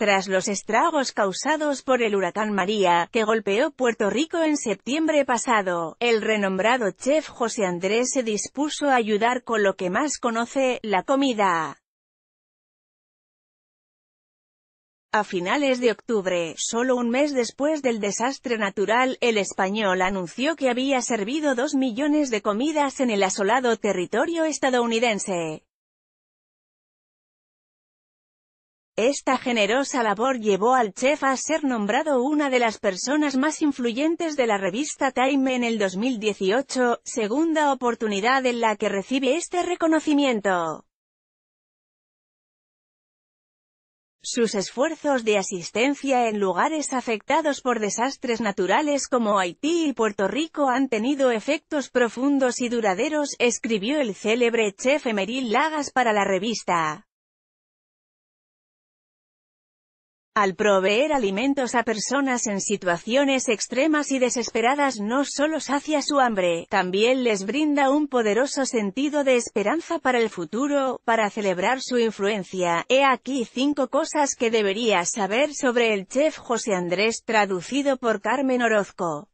Tras los estragos causados por el huracán María, que golpeó Puerto Rico en septiembre pasado, el renombrado chef José Andrés se dispuso a ayudar con lo que más conoce, la comida. A finales de octubre, solo un mes después del desastre natural, el español anunció que había servido dos millones de comidas en el asolado territorio estadounidense. Esta generosa labor llevó al chef a ser nombrado una de las personas más influyentes de la revista Time en el 2018, segunda oportunidad en la que recibe este reconocimiento. Sus esfuerzos de asistencia en lugares afectados por desastres naturales como Haití y Puerto Rico han tenido efectos profundos y duraderos, escribió el célebre chef Emeril Lagas para la revista. Al proveer alimentos a personas en situaciones extremas y desesperadas no solo sacia su hambre, también les brinda un poderoso sentido de esperanza para el futuro, para celebrar su influencia. He aquí cinco cosas que deberías saber sobre el chef José Andrés, traducido por Carmen Orozco.